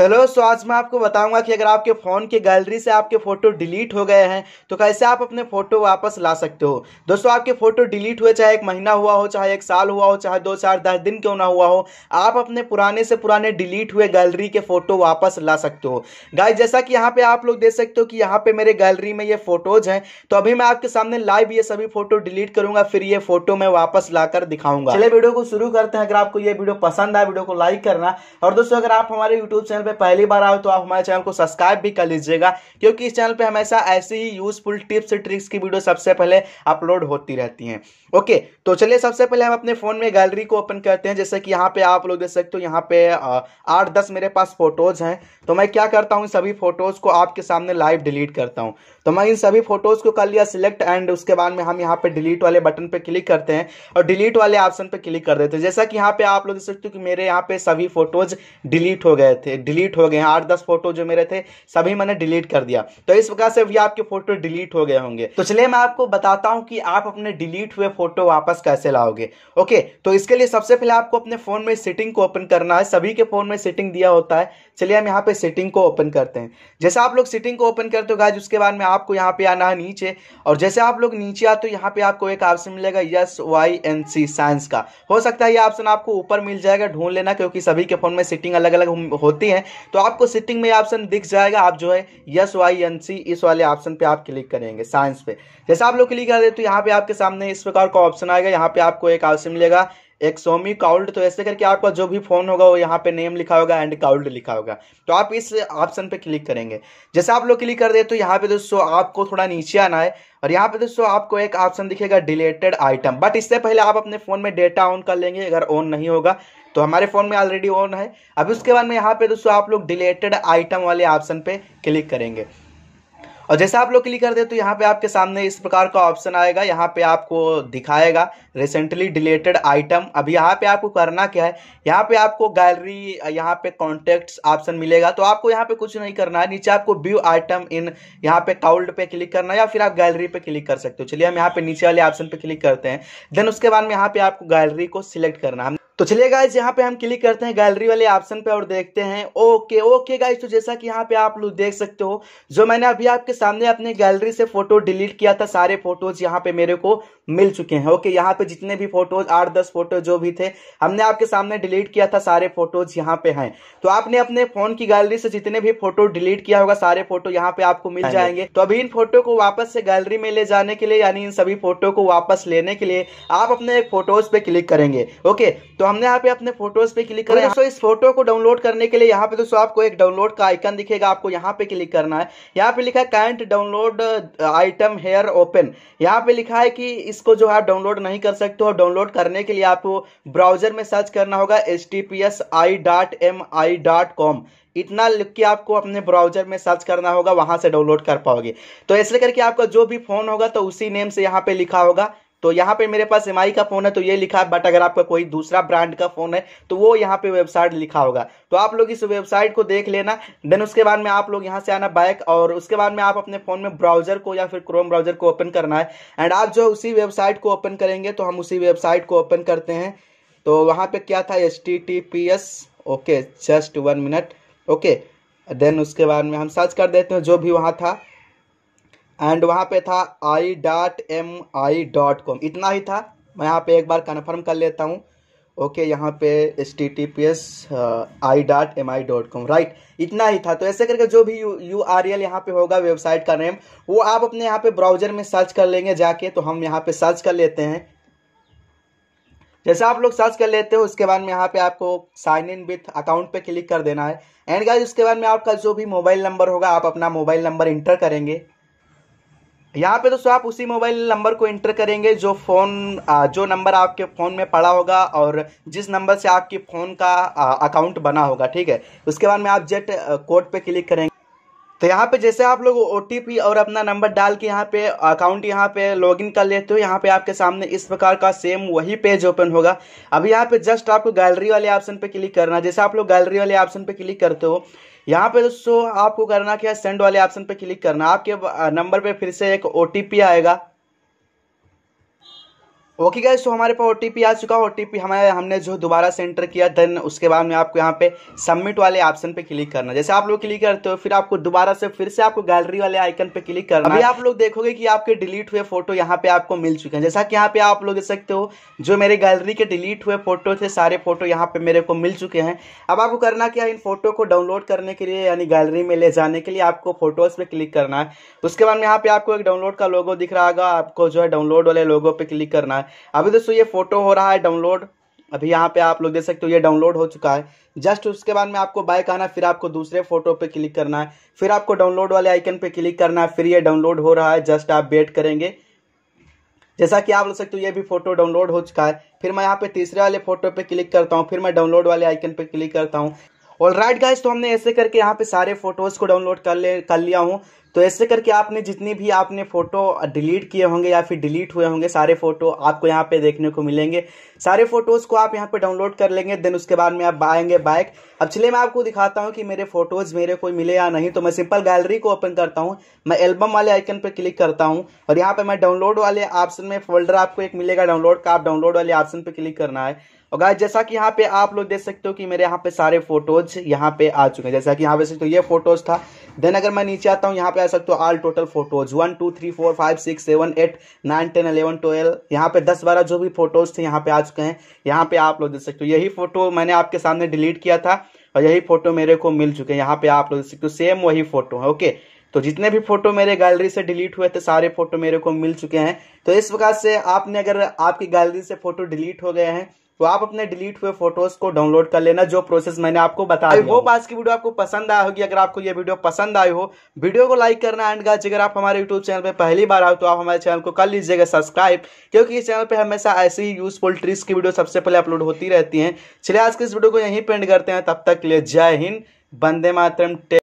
तो हेलो सो आज मैं आपको बताऊंगा कि अगर आपके फ़ोन की गैलरी से आपके फ़ोटो डिलीट हो गए हैं तो कैसे आप अपने फ़ोटो वापस ला सकते हो दोस्तों आपके फ़ोटो डिलीट हुए चाहे एक महीना हुआ हो चाहे एक साल हुआ हो चाहे दो चार दस दिन क्यों ना हुआ हो आप अपने पुराने से पुराने डिलीट हुए गैलरी के फ़ोटो वापस ला सकते हो गाय जैसा कि यहाँ पर आप लोग देख सकते हो कि यहाँ पर मेरे गैलरी में ये फ़ोटोज़ हैं तो अभी मैं आपके सामने लाइव ये सभी फ़ोटो डिलीट करूँगा फिर ये फ़ोटो मैं वापस ला दिखाऊंगा चलिए वीडियो को शुरू करते हैं अगर आपको ये वीडियो पसंद आए वीडियो को लाइक करना और दोस्तों अगर आप हमारे यूट्यूब चैनल पे पहली बार आओ तो आप हमारे चैनल को सब्सक्राइब भी कर लीजिएगा क्योंकि इस चैनल पे हमेशा ऐसे ही यूजफुल टिप्स ट्रिक्स की वीडियो सबसे पहले अपलोड होती रहती हैं ओके तो चलिए सबसे पहले हम अपने फ़ोन में गैलरी को ओपन करते हैं जैसे कि यहाँ पर आप लोग देख सकते हो यहाँ पे आठ दस मेरे पास फोटोज़ हैं तो मैं क्या करता हूँ सभी फोटोज़ को आपके सामने लाइव डिलीट करता हूँ तो मैं इन सभी फोटोज को कर लिया सिलेक्ट एंड उसके बाद में हम यहाँ पे डिलीट वाले बटन पे क्लिक करते हैं और डिलीट वाले ऑप्शन पे क्लिक कर देते हैं जैसा कि यहाँ पे आप लोग देख सकते हो कि मेरे यहाँ पे सभी फोटोज डिलीट हो गए थे डिलीट हो गए हैं आठ दस फोटो जो मेरे थे सभी मैंने डिलीट कर दिया तो इस प्रकार से भी आपके फोटो डिलीट हो गए होंगे तो चलिए मैं आपको बताता हूँ कि आप अपने डिलीट हुए फोटो वापस कैसे लाओगे ओके तो इसके लिए सबसे पहले आपको अपने फोन में सेटिंग को ओपन करना है सभी के फोन में सेटिंग दिया होता है चलिए हम यहाँ पे सेटिंग को ओपन करते हैं जैसे आप लोग सेटिंग को ओपन करते हो गाइज उसके बाद में आपको यहाँ पे आना है नीचे और जैसे आप लोग नीचे आते हो यहाँ पे आपको एक ऑप्शन मिलेगा yes Y N C science का हो सकता है ये ऑप्शन आपको ऊपर मिल जाएगा ढूंढ लेना क्योंकि सभी के फोन में सेटिंग अलग अलग होती है तो आपको सेटिंग में ऑप्शन दिख जाएगा आप जो है यस वाई एन सी इस वाले ऑप्शन पे आप क्लिक करेंगे साइंस पे जैसे आप लोग क्लिक कर दे तो यहाँ पे आपके सामने इस प्रकार का ऑप्शन आएगा यहाँ पे आपको एक ऑप्शन मिलेगा एक सोमी काउल्ड तो ऐसे करके आपका जो भी फ़ोन होगा वो यहाँ पे नेम लिखा होगा एंड काउल्ड लिखा होगा तो आप इस ऑप्शन पे क्लिक करेंगे जैसे आप लोग क्लिक कर दे तो यहाँ पे दोस्तों आपको थोड़ा नीचे आना है और यहाँ पे दोस्तों आपको एक ऑप्शन दिखेगा डिलेटेड आइटम बट इससे पहले आप अपने फ़ोन में डेटा ऑन कर लेंगे अगर ऑन नहीं होगा तो हमारे फ़ोन में ऑलरेडी ऑन है अभी उसके बाद में यहाँ पे दोस्तों आप लोग डिलेटेड आइटम वाले ऑप्शन पे क्लिक करेंगे और जैसे आप लोग क्लिक कर दे तो यहाँ पे आपके सामने इस प्रकार का ऑप्शन आएगा यहाँ पे आपको दिखाएगा रिसेंटली डिलेटेड आइटम अब यहाँ पे आपको करना क्या है यहाँ पे आपको गैलरी यहाँ पे कॉन्टेक्ट ऑप्शन मिलेगा तो आपको यहाँ पे कुछ नहीं करना है नीचे आपको व्यू आइटम इन यहाँ पे काउल्ड पे क्लिक करना है या फिर आप गैलरी पे क्लिक कर सकते हो चलिए हम यहाँ पे नीचे वाले ऑप्शन पे क्लिक करते हैं देन उसके बाद में यहाँ पे आपको गैलरी को सिलेक्ट करना है तो चलिए गाइज यहाँ पे हम क्लिक करते हैं गैलरी वाले ऑप्शन पे और देखते हैं ओके ओके गाइज तो जैसा कि यहाँ पे आप लोग देख सकते हो जो मैंने अभी आपके सामने अपने गैलरी से फोटो डिलीट किया था सारे फोटोज यहाँ पे मेरे को मिल चुके हैं ओके यहाँ पे जितने भी फोटोज आठ दस फोटो जो भी थे हमने आपके सामने डिलीट किया था सारे फोटोज यहाँ पे हैं तो आपने अपने फोन की गैलरी से जितने भी फोटो डिलीट किया होगा सारे फोटो यहाँ पे आपको मिल जाएंगे तो अभी इन फोटो को वापस से गैलरी में ले जाने के लिए यानी इन सभी फोटो को वापस लेने के लिए आप अपने फोटोज पे क्लिक करेंगे ओके तो हमने यहाँ पे अपने फोटोज पे क्लिक करें दोस्तों इस फोटो को डाउनलोड करने के लिए यहाँ पे दोस्तों आपको एक डाउनलोड का आइकन दिखेगा आपको यहाँ पे क्लिक करना है यहाँ पे लिखा है can't download item here open यहाँ पे लिखा है कि इस इसको जो है डाउनलोड नहीं कर सकते हो डाउनलोड करने के लिए आपको ब्राउजर में सर्च करना होगा H T P S I dot M I dot com इतना लिख के आपको अपने ब्राउजर में सर्च करना होगा वहां से डाउनलोड कर पाओगे तो ऐसे करके आपका जो भी फोन होगा तो उसी नेम से यहाँ पे लिखा होगा तो यहाँ पे मेरे पास एम का फ़ोन है तो ये लिखा है बट अगर आपका कोई दूसरा ब्रांड का फ़ोन है तो वो यहाँ पे वेबसाइट लिखा होगा तो आप लोग इस वेबसाइट को देख लेना देन उसके बाद में आप लोग यहाँ से आना बैक और उसके बाद में आप अपने फ़ोन में ब्राउजर को या फिर क्रोम ब्राउजर को ओपन करना है एंड आप जो उसी वेबसाइट को ओपन करेंगे तो हम उसी वेबसाइट को ओपन करते हैं तो वहाँ पे क्या था S okay just one minute okay then उसके बाद में हम सर्च कर देते हैं जो भी वहाँ था एंड वहाँ पे था I dot M I dot com इतना ही था मैं यहाँ पे एक बार कन्फर्म कर लेता हूँ ओके यहाँ पे S T T P S I dot M I dot com right इतना ही था तो ऐसे करके जो भी यू यू आर एल यहाँ पे होगा वेबसाइट का नेम वो आप अपने यहाँ पे ब्राउजर में सर्च कर लेंगे जाके तो हम यहाँ पे सर्च कर लेते हैं जैसे आप लोग सर्च कर लेते हो उसके बाद में यहाँ पे आपको साइन इन विथ अकाउंट पे क्लिक कर देना है एंड गाइज उसके बाद में आपका जो भी मोबाइल नंबर होगा आप अपना मोबाइल नंबर इंटर करेंगे यहाँ पे दोस्तों आप उसी मोबाइल नंबर को इंटर करेंगे जो फ़ोन जो नंबर आपके फ़ोन में पड़ा होगा और जिस नंबर से आपकी फ़ोन का अकाउंट बना होगा ठीक है उसके बाद में आप जेट कोड पे क्लिक करेंगे तो यहाँ पे जैसे आप लोग ओ और अपना नंबर डाल के यहाँ पे अकाउंट यहाँ पे लॉगिन कर लेते हो यहाँ पे आपके सामने इस प्रकार का सेम वही पेज ओपन होगा अब यहाँ पे जस्ट आपको गैलरी वाले ऑप्शन पे क्लिक करना जैसे आप लोग गैलरी वाले ऑप्शन पे क्लिक करते हो यहाँ पे दोस्तों आपको करना क्या है सेंड वाले ऑप्शन पे क्लिक करना आपके नंबर uh, पे फिर से एक ओ आएगा ओके गाइज तो हमारे पास ओ आ चुका है ओ हमारे हमने जो दोबारा से एंटर किया देन उसके बाद में आपको यहाँ पे सबमिट वाले ऑप्शन पे क्लिक करना जैसे आप लोग क्लिक करते हो फिर आपको दोबारा से फिर से आपको गैलरी वाले आइकन पे क्लिक करना अभी आप लोग देखोगे कि आपके डिलीट हुए फोटो यहाँ पे आपको मिल चुके हैं जैसा कि यहाँ पे आप लोग देख सकते हो जो मेरे गैलरी के डिलीट हुए फोटो थे सारे फोटो यहाँ पे मेरे को मिल चुके हैं अब आपको करना क्या इन फोटो को डाउनलोड करने के लिए यानी गैलरी में ले जाने के लिए आपको फोटोज पे क्लिक करना है उसके बाद में यहाँ पे आपको एक डाउनलोड का लोगो दिख रहा होगा आपको जो है डाउनलोड वाले लोगो पे क्लिक करना है अभी दोस्तों ये फोटो हो रहा है डाउनलोड अभी यहाँ पे आप लोग देख सकते हो ये डाउनलोड हो चुका है जस्ट उसके बाद में आपको बाइक आना फिर आपको दूसरे फोटो पे क्लिक करना है फिर आपको डाउनलोड वाले आइकन पे क्लिक करना है फिर ये डाउनलोड हो रहा है जस्ट आप वेट करेंगे जैसा कि आप लोग सकते हो ये भी फोटो डाउनलोड हो चुका है फिर मैं यहाँ पे तीसरे वाले फोटो पे क्लिक करता हूँ फिर मैं डाउनलोड वाले आइकन पे क्लिक करता हूँ और राइट गाइज तो हमने ऐसे करके यहाँ पे सारे फोटोज़ को डाउनलोड कर ले कर लिया हूँ तो ऐसे करके आपने जितनी भी आपने फ़ोटो डिलीट किए होंगे या फिर डिलीट हुए होंगे सारे फ़ोटो आपको यहाँ पे देखने को मिलेंगे सारे फ़ोटोज़ को आप यहाँ पे डाउनलोड कर लेंगे देन उसके बाद में आप आएंगे बाइक अब चलिए मैं आपको दिखाता हूँ कि मेरे फ़ोटोज़ मेरे कोई मिले या नहीं तो मैं सिंपल गैलरी को ओपन करता हूँ मैं एल्बम वाले आइकन पर क्लिक करता हूँ और यहाँ पे मैं डाउनलोड वाले ऑप्शन में फोल्डर आपको एक मिलेगा डाउनलोड का आप डाउनलोड वाले ऑप्शन पर क्लिक करना है और गाय जैसा कि यहाँ पे आप लोग देख सकते हो कि मेरे यहाँ पे सारे फोटोज यहाँ पे आ चुके हैं जैसा कि यहाँ पे सकते हो ये फोटोज था देन अगर मैं नीचे आता हूँ यहाँ पे आ सकते हो all total photos one two three four five six seven eight nine ten eleven twelve यहाँ पे दस बारह जो भी फोटोज थे यहाँ पे आ चुके हैं यहाँ पे आप लोग देख सकते हो यही फोटो मैंने आपके सामने डिलीट किया था और यही फोटो मेरे को मिल चुके हैं यहाँ पे आप लोग देख सकते हो सेम वही फोटो है ओके तो जितने भी फोटो मेरे गैलरी से डिलीट हुए थे सारे फोटो मेरे को मिल चुके हैं तो इस प्रकार से आपने अगर आपकी गैलरी से फोटो डिलीट हो गए हैं तो आप अपने डिलीट हुए फोटोज को डाउनलोड कर लेना जो प्रोसेस मैंने आपको बताया वो आज की वीडियो आपको पसंद आया होगी अगर आपको ये वीडियो पसंद आई हो वीडियो को लाइक करना एंड गाज अगर आप हमारे यूट्यूब चैनल पर पहली बार आओ तो आप हमारे चैनल को कर लीजिएगा सब्सक्राइब क्योंकि इस चैनल पर हमेशा ऐसी ही यूजफुल ट्रिक्स की वीडियो सबसे पहले अपलोड होती रहती है चलिए आज के इस वीडियो को यहीं पेंड करते हैं तब तक के लिए जय हिंद बंदे मातरम